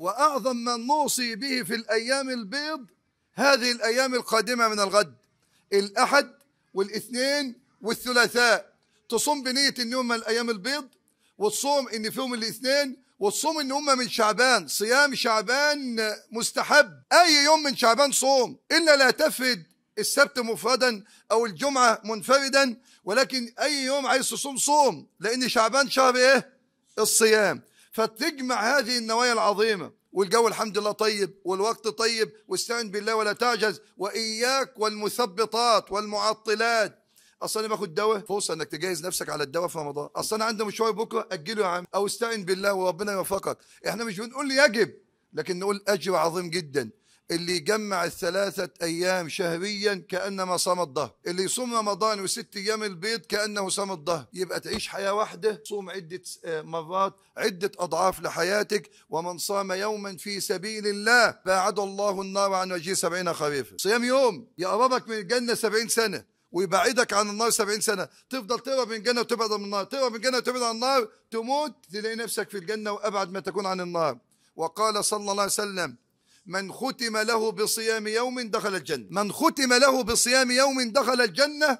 وأعظم ما نوصي به في الأيام البيض هذه الأيام القادمة من الغد الأحد والاثنين والثلاثاء تصوم بنية إن هم الأيام البيض وتصوم إن فيهم الاثنين وتصوم إن هم من شعبان صيام شعبان مستحب أي يوم من شعبان صوم إلا لا تفد السبت مفردا أو الجمعة منفردا ولكن أي يوم عايز تصوم صوم لأن شعبان شهر إيه؟ الصيام فتجمع هذه النوايا العظيمة والجو الحمد لله طيب والوقت طيب واستعن بالله ولا تعجز وإياك والمثبطات والمعطلات اصل انا باخد دواء فرصه انك تجهز نفسك على الدواء في رمضان اصل انا عندي مشوار بكره اجله يا عم او استعن بالله وربنا يوفقك احنا مش بنقول يجب لكن نقول اجر عظيم جدا اللي يجمع الثلاثة أيام شهريا كأنما صام الظهر اللي يصوم رمضان وست أيام البيض كأنه صام الظهر يبقى تعيش حياة واحدة صوم عدة آه، مرات عدة أضعاف لحياتك ومن صام يوما في سبيل الله باعد الله النار عن وجهه سبعين خريفا صيام يوم يقربك من الجنة سبعين سنة ويبعدك عن النار سبعين سنة تفضل تقرب من الجنة وتبعد عن النار تقرب من الجنة وتبعد عن النار تموت تلاقي نفسك في الجنة وأبعد ما تكون عن النار وقال صلى الله عليه وسلم من ختم له بصيام يوم دخل الجنة من ختم له بصيام يوم دخل الجنة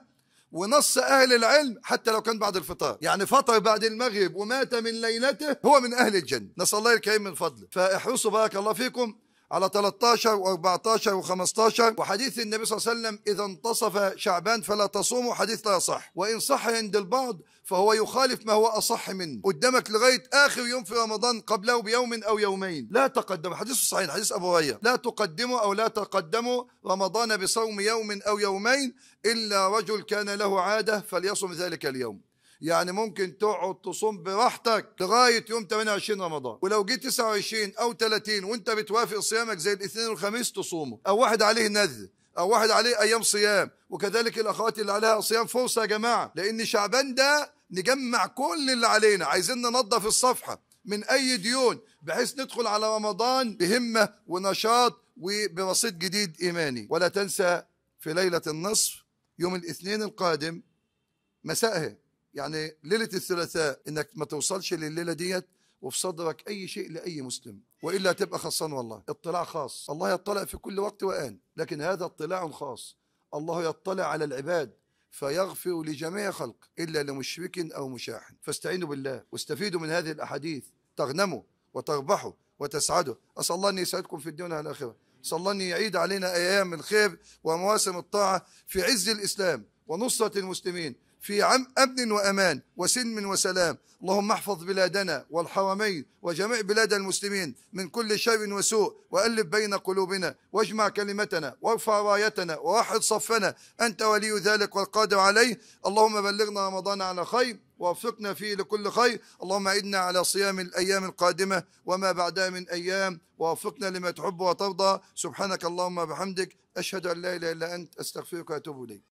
ونص أهل العلم حتى لو كان بعد الفطار يعني فطر بعد المغرب ومات من ليلته هو من أهل الجنة نسأل الله الكريم من فضله فاحرصوا بارك الله فيكم على 13 و14 و15 وحديث النبي صلى الله عليه وسلم إذا انتصف شعبان فلا تصوموا حديث لا يصح وإن صح عند البعض فهو يخالف ما هو أصح منه قدامك لغاية آخر يوم في رمضان قبله بيوم أو يومين لا تقدم حديث صحيح حديث أبو هريرة لا تقدموا أو لا تقدموا رمضان بصوم يوم أو يومين إلا رجل كان له عادة فليصوم ذلك اليوم يعني ممكن تقعد تصوم براحتك لغايه يوم 28 رمضان ولو جيت 29 او 30 وانت بتوافق صيامك زي الاثنين والخميس تصومه او واحد عليه نذر او واحد عليه ايام صيام وكذلك الاخوات اللي عليها صيام فرصه يا جماعه لان شعبان ده نجمع كل اللي علينا عايزين ننظف الصفحه من اي ديون بحيث ندخل على رمضان بهمه ونشاط وبرصيد جديد ايماني ولا تنسى في ليله النصف يوم الاثنين القادم مساءها يعني ليله الثلاثاء انك ما توصلش لليله ديت وفي صدرك اي شيء لاي مسلم والا تبقى خصان والله اطلاع خاص الله يطلع في كل وقت وان لكن هذا اطلاع خاص الله يطلع على العباد فيغفر لجميع خلق الا لمشرك او مشاح فاستعينوا بالله واستفيدوا من هذه الاحاديث تغنموا وتربحوا وتسعدوا اسال الله ان يسعدكم في الدنيا والاخره اسال الله ان يعيد علينا ايام الخير ومواسم الطاعه في عز الاسلام ونصره المسلمين في عم أمن وأمان وسلم وسلام اللهم احفظ بلادنا والحرمين وجميع بلاد المسلمين من كل شر وسوء وألف بين قلوبنا واجمع كلمتنا وارفع رايتنا ووحد صفنا أنت ولي ذلك والقادر عليه اللهم بلغنا رمضان على خير ووفقنا فيه لكل خير اللهم اعدنا على صيام الأيام القادمة وما بعدها من أيام ووفقنا لما تحب وترضى سبحانك اللهم وبحمدك أشهد أن لا إله إلا أنت أستغفرك وأتوب إليك